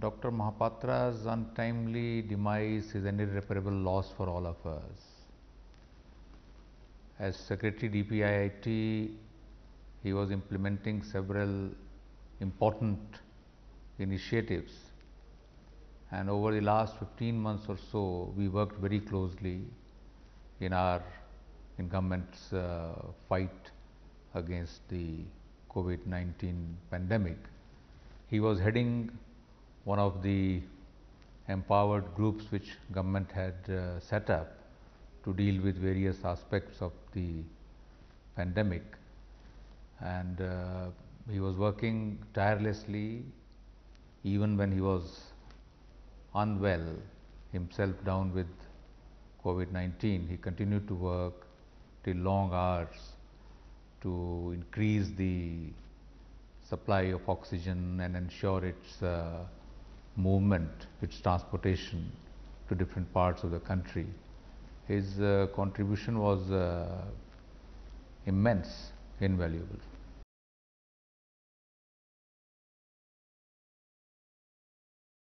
Dr. Mahapatra's untimely demise is an irreparable loss for all of us. As Secretary DPIIT, he was implementing several important initiatives and over the last 15 months or so, we worked very closely in our in government's uh, fight against the COVID-19 pandemic. He was heading one of the empowered groups which government had uh, set up to deal with various aspects of the pandemic. And uh, he was working tirelessly even when he was unwell himself down with COVID-19. He continued to work till long hours to increase the supply of oxygen and ensure its uh, movement, its transportation to different parts of the country. His uh, contribution was uh, immense, invaluable.